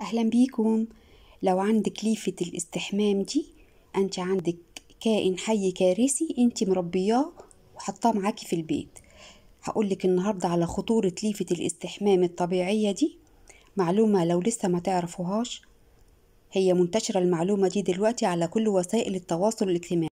أهلا بيكم لو عندك ليفة الاستحمام دي أنت عندك كائن حي كارثي أنت مربياه وحطاه معاكي في البيت هقولك النهاردة على خطورة ليفة الاستحمام الطبيعية دي معلومة لو لسه ما تعرفوهاش هي منتشرة المعلومة دي دلوقتي على كل وسائل التواصل الاجتماعي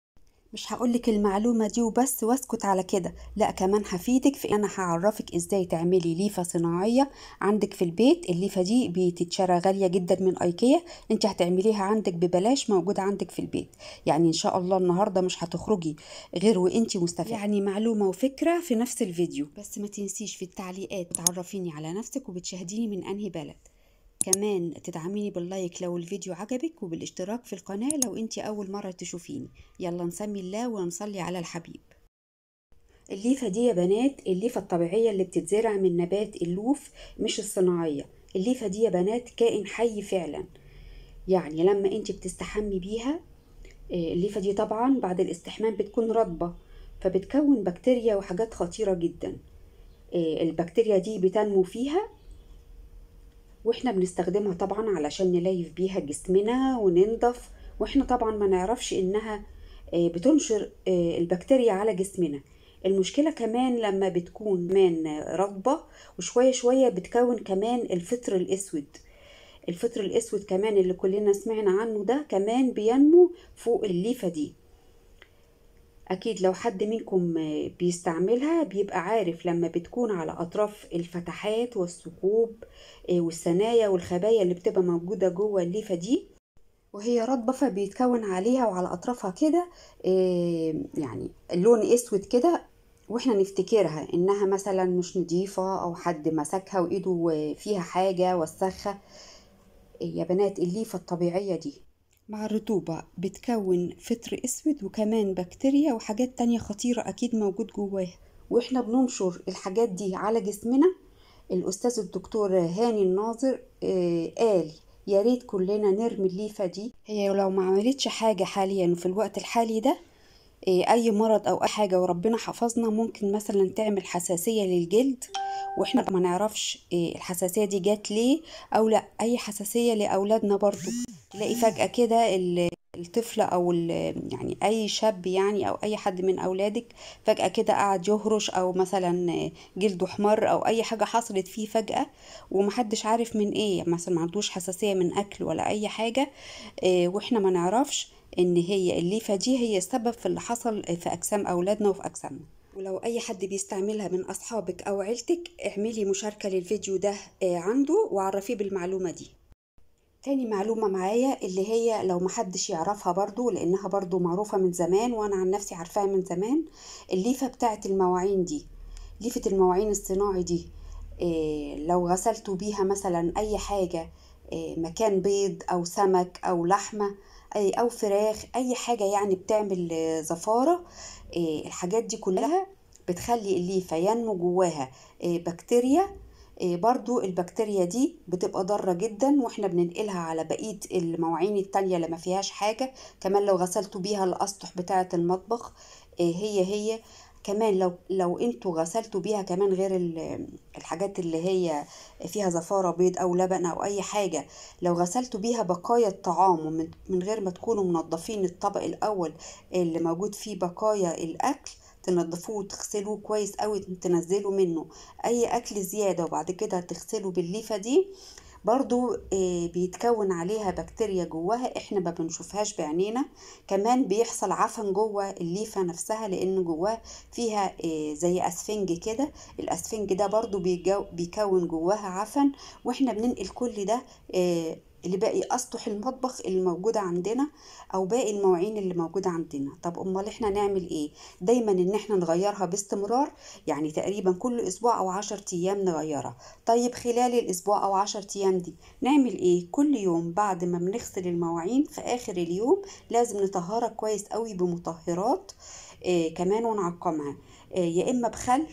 مش هقولك المعلومة دي وبس واسكت على كده لا كمان هفيدك في انا هعرفك ازاي تعملي ليفة صناعية عندك في البيت الليفة دي بتتشرى غالية جدا من ايكيا انت هتعمليها عندك ببلاش موجودة عندك في البيت يعني ان شاء الله النهاردة مش هتخرجي غير وانت مستفيدة يعني معلومة وفكرة في نفس الفيديو بس ما تنسيش في التعليقات تعرفيني على نفسك وبتشاهديني من انهي بلد كمان تدعميني باللايك لو الفيديو عجبك وبالاشتراك في القناة لو انت اول مرة تشوفيني يلا نسمي الله ونصلي على الحبيب الليفة دي يا بنات الليفة الطبيعية اللي بتتزرع من نبات اللوف مش الصناعية الليفة دي يا بنات كائن حي فعلا يعني لما انت بتستحمي بيها آه، الليفة دي طبعا بعد الاستحمام بتكون رطبة فبتكون بكتيريا وحاجات خطيرة جدا آه، البكتيريا دي بتنمو فيها واحنا بنستخدمها طبعا علشان نليف بيها جسمنا وننضف واحنا طبعا ما نعرفش انها آه، بتنشر آه، البكتيريا على جسمنا المشكلة كمان لما بتكون من رطبة وشوية شوية بتكون كمان الفطر الأسود الفطر الأسود كمان اللي كلنا سمعنا عنه ده كمان بينمو فوق الليفة دي أكيد لو حد منكم بيستعملها بيبقى عارف لما بتكون على أطراف الفتحات والثقوب آه، والسنايا والخبايا اللي بتبقى موجودة جوه الليفة دي وهي رطبة فبيتكون عليها وعلى أطرافها كده آه، يعني لون أسود كده واحنا نفتكرها انها مثلا مش نضيفة او حد مسكها وايده فيها حاجة وسخها يا بنات الليفة الطبيعية دي مع الرطوبة بتكون فطر اسود وكمان بكتيريا وحاجات تانية خطيرة اكيد موجود جواها واحنا بننشر الحاجات دي على جسمنا الاستاذ الدكتور هاني الناظر آه، قال يا ريت كلنا نرمي الليفة دي هي لو ما عملتش حاجة حاليا في الوقت الحالي ده آه، اي مرض او اي حاجة وربنا حفظنا ممكن مثلا تعمل حساسية للجلد واحنا ما نعرفش إيه الحساسيه دي جت ليه او لا اي حساسيه لاولادنا برضو تلاقي فجاه كده الطفل او يعني اي شاب يعني او اي حد من اولادك فجاه كده قعد يهرش او مثلا جلده حمر او اي حاجه حصلت فيه فجاه ومحدش عارف من ايه مثلا ما عندوش حساسيه من اكل ولا اي حاجه إيه واحنا ما نعرفش ان هي الليفه دي هي السبب في اللي حصل في اجسام اولادنا وفي اجسامنا ولو اي حد بيستعملها من اصحابك او عيلتك اعملي مشاركه للفيديو ده آه، عنده وعرفيه بالمعلومه دي تاني معلومة معايا اللي هي لو محدش يعرفها برضو لأنها برضو معروفة من زمان وأنا عن نفسي عارفاها من زمان الليفة بتاعة المواعين دي ليفة المواعين الصناعي دي إيه لو غسلتوا بيها مثلا أي حاجة إيه مكان بيض أو سمك أو لحمة أي أو فراخ أي حاجة يعني بتعمل آه، زفارة آه، الحاجات دي كلها بتخلي الليفة ينمو جواها آه، بكتيريا آه، برضو البكتيريا دي بتبقى ضارة جدا واحنا بننقلها على بقية المواعين التانية اللي فيهاش حاجة كمان لو غسلتوا بيها الأسطح بتاعة المطبخ هي هي كمان لو لو انتوا غسلتوا بيها كمان غير الحاجات اللي هي فيها زفاره بيض او لبن او اي حاجه لو غسلتوا بيها بقايا الطعام من غير ما تكونوا منظفين الطبق الاول اللي موجود فيه بقايا الاكل تنضفوه وتغسلوه كويس او تنزلوا منه اي اكل زياده وبعد كده تغسلوا بالليفه دي برضو آه، بيتكون عليها بكتيريا جواها احنا ما بنشوفهاش بعينينا كمان بيحصل عفن جوه الليفة نفسها لان جواها فيها آه، زي اسفنج كده الاسفنج ده برضو بيكون جواها عفن واحنا بننقل كل ده آه، اللي باقي اسطح المطبخ اللي موجوده عندنا او باقي المواعين اللي موجوده عندنا طب امال احنا نعمل ايه دايما ان احنا نغيرها باستمرار يعني تقريبا كل اسبوع او عشر ايام نغيرها طيب خلال الاسبوع او عشر ايام دي نعمل ايه كل يوم بعد ما بنغسل المواعين في اخر اليوم لازم نطهرها كويس قوي بمطهرات إيه كمان ونعقمها إيه يا اما بخل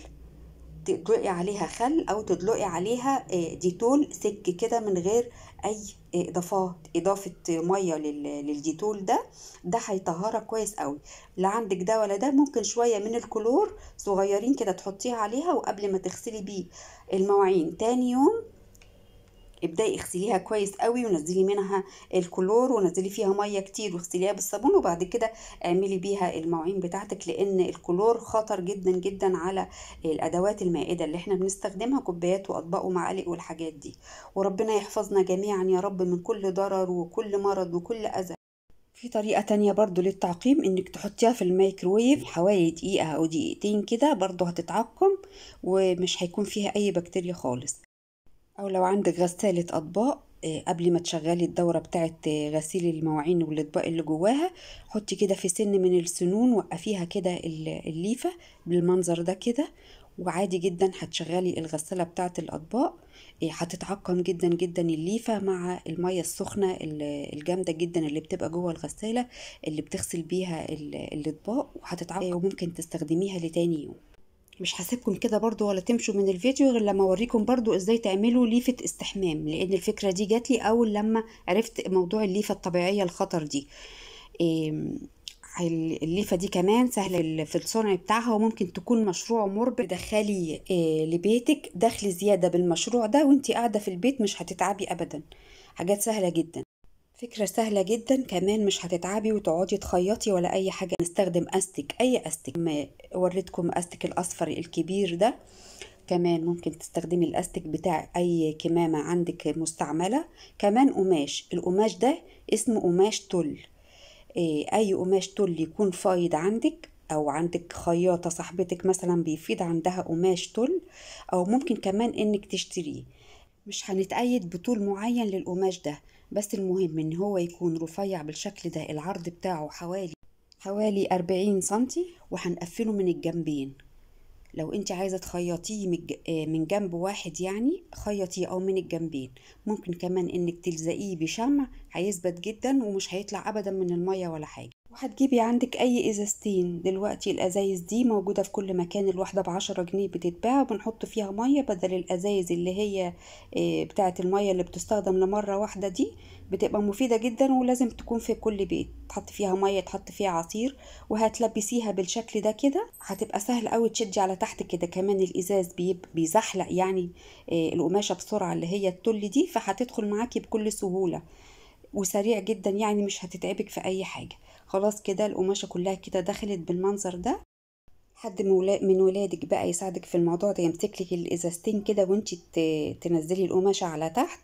تدلقي عليها خل او تدلقي عليها آه، ديتول سك كده من غير اي آه، اضافات اضافه ميه للديتول ده ده هيطهرك كويس قوي لا عندك ده ولا ده ممكن شويه من الكلور صغيرين كده تحطيها عليها وقبل ما تغسلي بيه المواعين تاني يوم ابداي اغسليها كويس قوي ونزلي منها الكلور ونزلي فيها ميه كتير واغسليها بالصابون وبعد كده اعملي بيها المواعين بتاعتك لان الكلور خطر جدا جدا على الادوات المائده اللي احنا بنستخدمها كوبايات واطباق ومعالق والحاجات دي وربنا يحفظنا جميعا يا رب من كل ضرر وكل مرض وكل اذى في طريقة تانية برضو للتعقيم انك تحطيها في الميكرويف حوالي دقيقة او دقيقتين كده برضو هتتعقم ومش هيكون فيها اي بكتيريا خالص او لو عندك غسالة اطباق آه، قبل ما تشغلي الدورة بتاعة آه، غسيل المواعين والاطباق اللي جواها حطي كده في سن من السنون وقفيها كده الليفة بالمنظر ده كده وعادي جدا هتشغلي الغسالة بتاعة الأطباق آه، هتتعقم جدا جدا الليفة مع المية السخنة الجامدة جدا اللي بتبقى جوه الغسالة اللي بتغسل بيها الأطباق وهتتعقم وممكن تستخدميها لتاني يوم مش هسيبكم كده برضو ولا تمشوا من الفيديو غير لما اوريكم برضو ازاي تعملوا ليفة استحمام لان الفكرة دي جات لي اول لما عرفت موضوع الليفة الطبيعية الخطر دي الليفة دي كمان سهلة في الصنع بتاعها وممكن تكون مشروع مربح دخلي آه، لبيتك دخل زيادة بالمشروع ده وانت قاعدة في البيت مش هتتعبي ابدا حاجات سهلة جدا فكرة سهلة جدا كمان مش هتتعبي وتقعدي تخيطي ولا اي حاجة نستخدم استك اي استك ما وريتكم استك الاصفر الكبير ده كمان ممكن تستخدمي الاستك بتاع اي كمامة عندك مستعملة كمان قماش القماش ده اسمه قماش تل إيه، اي قماش تل يكون فايض عندك او عندك خياطة صاحبتك مثلا بيفيد عندها قماش تل او ممكن كمان انك تشتريه مش هنتقيد بطول معين للقماش ده بس المهم ان هو يكون رفيع بالشكل ده العرض بتاعه حوالي حوالي 40 سنتي وهنقفله من الجنبين لو انت عايزه تخيطيه آه، من جنب واحد يعني خيطيه او من الجنبين ممكن كمان انك تلزقيه بشمع هيثبت جدا ومش هيطلع ابدا من الميه ولا حاجه وهتجيبي عندك اي ازازتين دلوقتي الازايز دي موجوده في كل مكان الواحده بعشرة جنيه بتتباع وبنحط فيها ميه بدل الازايز اللي هي آه، بتاعه الميه اللي بتستخدم لمره واحده دي بتبقى مفيده جدا ولازم تكون في كل بيت تحط فيها ميه تحط فيها عصير وهتلبسيها بالشكل ده كده هتبقى سهل قوي تشدي على تحت كده كمان الازاز بيزحلق يعني آه، القماشه بسرعه اللي هي التل دي فهتدخل معاكي بكل سهوله وسريع جدا يعني مش هتتعبك في اي حاجه خلاص كده القماشه كلها كده دخلت بالمنظر ده حد من ولادك بقى يساعدك في الموضوع ده يمسك لك الازازتين كده وانت تنزلي القماشه على تحت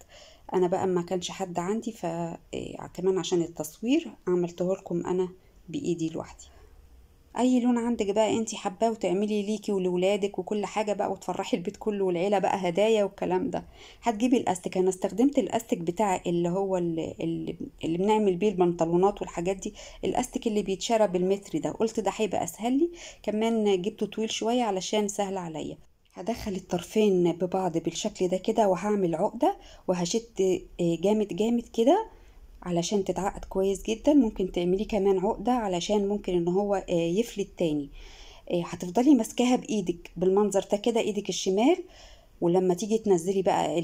انا بقى ما كانش حد عندي فكمان إيه، عشان التصوير عملته لكم انا بايدي لوحدي اي لون عندك بقى انت حباه وتعملي ليكي ولولادك وكل حاجه بقى وتفرحي البيت كله والعيله بقى هدايا والكلام ده هتجيبي الاستك انا استخدمت الاستك بتاع اللي هو اللي, اللي بنعمل بيه البنطلونات والحاجات دي الاستك اللي بيتشرى بالمتر ده قلت ده هيبقى اسهل لي كمان جبته طويل شويه علشان سهل عليا هدخل الطرفين ببعض بالشكل ده كده وهعمل عقده وهشد آه، جامد جامد كده علشان تتعقد كويس جدا ممكن تعملي كمان عقدة علشان ممكن ان هو آه، يفلت تاني آه، هتفضلي ماسكاها بايدك بالمنظر ده كده ايدك الشمال ولما تيجي تنزلي بقى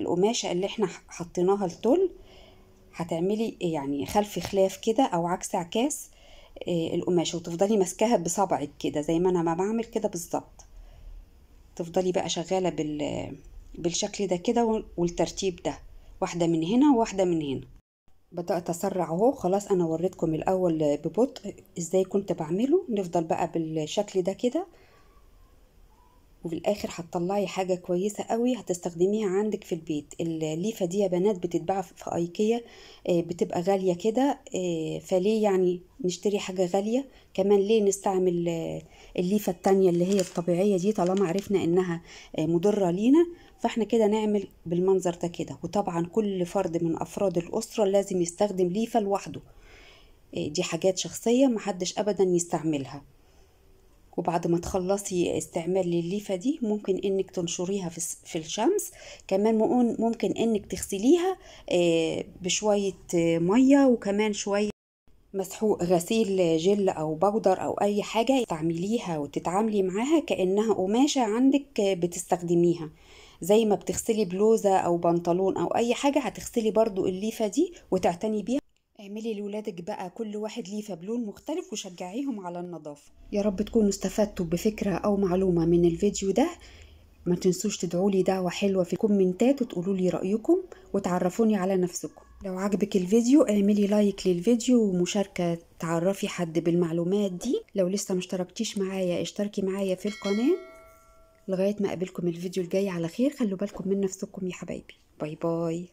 القماشة اللي احنا حطيناها التل هتعملي آه، يعني خلف خلاف كده او عكس عكاس القماشة وتفضلي ماسكاها بصبعك كده زي ما انا ما بعمل كده بالظبط تفضلي بقى شغالة بالشكل ده كده والترتيب ده واحدة من هنا وواحدة من هنا بدأت أسرع أهو خلاص أنا وريتكم الأول ببطء إزاي كنت بعمله نفضل بقى بالشكل ده كده وفي الآخر هتطلعي حاجة كويسة قوي هتستخدميها عندك في البيت الليفة دي يا بنات بتتباع في أيكيا آه، بتبقى غالية كده آه، فليه يعني نشتري حاجة غالية كمان ليه نستعمل آه، الليفة التانية اللي هي الطبيعية دي طالما عرفنا إنها مضرة لينا فاحنا كده نعمل بالمنظر ده كده وطبعا كل فرد من افراد الاسره لازم يستخدم ليفه لوحده إيه، دي حاجات شخصيه محدش ابدا يستعملها وبعد ما تخلصي استعمال الليفة دي ممكن انك تنشريها في الشمس كمان ممكن انك تغسليها إيه، بشوية مية وكمان شوية مسحوق غسيل جل او بودر او اي حاجة تعمليها وتتعاملي معاها كأنها قماشة عندك بتستخدميها زي ما بتغسلي بلوزة أو بنطلون أو أي حاجة هتغسلي برضو الليفة دي وتعتني بيها اعملي لولادك بقى كل واحد ليه فبلون مختلف وشجعيهم على النظافة يا رب تكونوا استفدتوا بفكرة أو معلومة من الفيديو ده ما تنسوش تدعولي دعوة حلوة في الكومنتات وتقولولي رأيكم وتعرفوني على نفسكم لو عجبك الفيديو اعملي لايك للفيديو ومشاركة تعرفي حد بالمعلومات دي لو لسه مشتركتيش معايا اشتركي معايا في القناة لغايه ما اقابلكم الفيديو الجاي على خير خلوا بالكم من نفسكم يا حبايبي باي باي